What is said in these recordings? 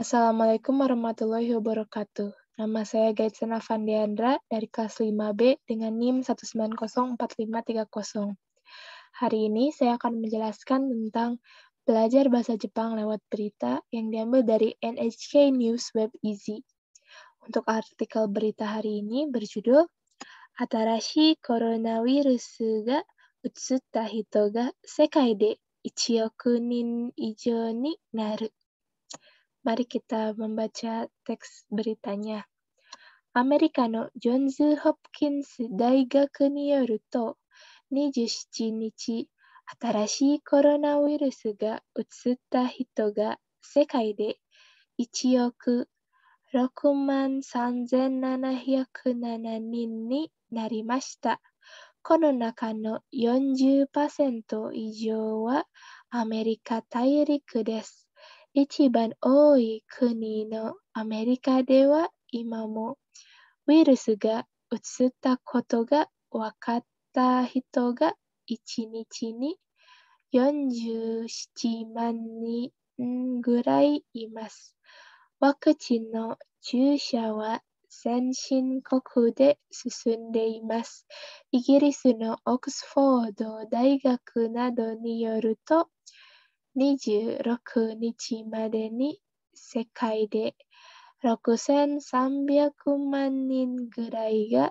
Assalamualaikum warahmatullahi wabarakatuh. Nama saya Gaitsena Fandiandra dari kelas 5B dengan NIM 1904530. Hari ini saya akan menjelaskan tentang belajar bahasa Jepang lewat berita yang diambil dari NHK News Web Easy. Untuk artikel berita hari ini berjudul Atarashi Coronavirus ga utsutta hito ga sekai de 1 naru. Mari kita membaca teks beritanya. アメリカのジョンズ・ホプキンス大学によると、27日、新しいコロナウイルスがうつった人が世界で1億6万3707人になりました。この中の40%以上はアメリカ大陸です。一番多い国のアメリカでは今もウイルスがうつったことが分かった人が1日に47万人ぐらいいます。ワクチンの注射は先進国で進んでいます。イギリスのオックスフォード大学などによると、26日までに世界で6300万人ぐらいが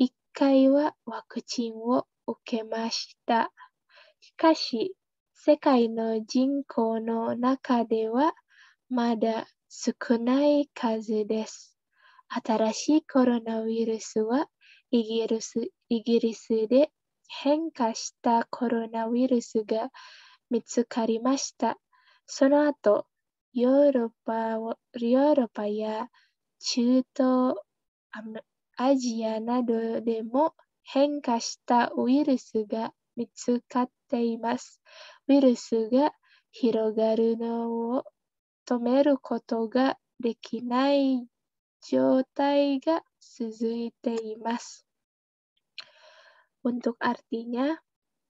1回はワクチンを受けました。しかし、世界の人口の中ではまだ少ない数です。新しいコロナウイルスはイギリスイギリスで変化したコロナウイルスが見つかりました。その後、ヨーロッパをヨーロッパや中東アジアなどでも変化したウイルスが見つかっています。ウイルスが広がるのを止めることができない状態が続いています。Untuk artinya,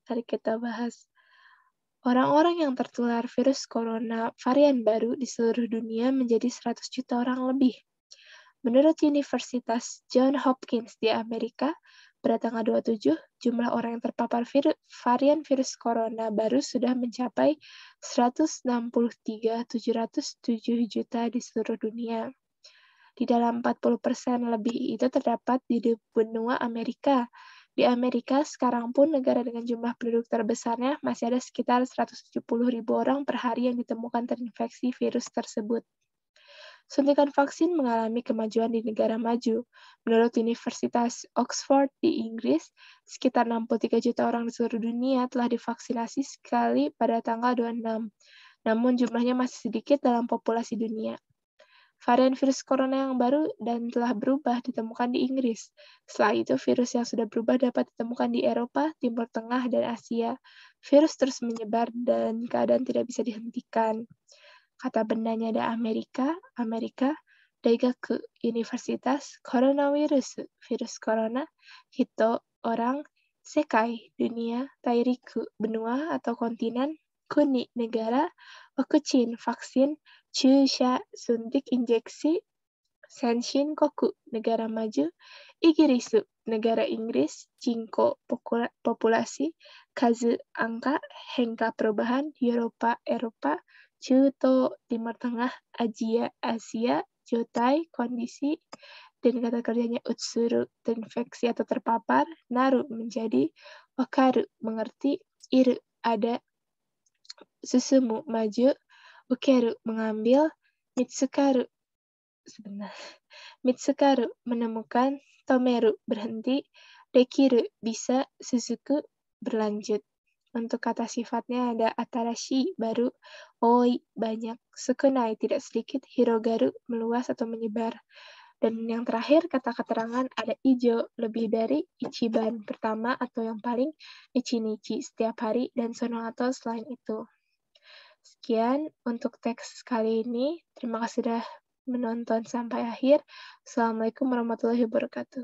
a i kita bahas Orang-orang yang tertular virus corona varian baru di seluruh dunia menjadi 100 juta orang lebih. Menurut Universitas John Hopkins di Amerika, pada tanggal 27, jumlah orang yang terpapar virus, varian virus corona baru sudah mencapai 163.707 juta di seluruh dunia. Di dalam 40% persen lebih itu terdapat di benua Amerika, di Amerika sekarang pun negara dengan jumlah penduduk terbesarnya masih ada sekitar 170 ribu orang per hari yang ditemukan terinfeksi virus tersebut. Suntikan vaksin mengalami kemajuan di negara maju. Menurut Universitas Oxford di Inggris, sekitar 63 juta orang di seluruh dunia telah divaksinasi sekali pada tanggal 26. Namun jumlahnya masih sedikit dalam populasi dunia varian virus corona yang baru dan telah berubah ditemukan di Inggris. Setelah itu, virus yang sudah berubah dapat ditemukan di Eropa, Timur Tengah, dan Asia. Virus terus menyebar dan keadaan tidak bisa dihentikan. Kata bendanya ada Amerika, Amerika, Daiga ke Universitas, Coronavirus, virus corona, Hito, orang, Sekai, dunia, Tairiku, benua atau kontinen, Kuni, negara, Wakuchin, vaksin, suntik injeksi, Senshin Koku, negara maju, Igirisu, negara Inggris, Jinko, populasi, Kazu, angka, Hengka, perubahan, Eropa, Eropa, Chuto, Timur Tengah, Asia, Asia, Jotai, kondisi, dan kata kerjanya utsuru, terinfeksi atau terpapar, naru, menjadi, wakaru, mengerti, iru, ada, susumu, maju, Ukeru mengambil, Mitsukaru sebentar. Mitsukaru menemukan, Tomeru berhenti, Dekiru bisa, Suzuku berlanjut. Untuk kata sifatnya ada atarashi baru, oi banyak, sukunai tidak sedikit, hirogaru meluas atau menyebar. Dan yang terakhir, kata keterangan ada ijo, lebih dari ichiban pertama atau yang paling, ichinichi setiap hari, dan sono atau selain itu. Sekian untuk teks kali ini. Terima kasih sudah menonton sampai akhir. Assalamualaikum warahmatullahi wabarakatuh.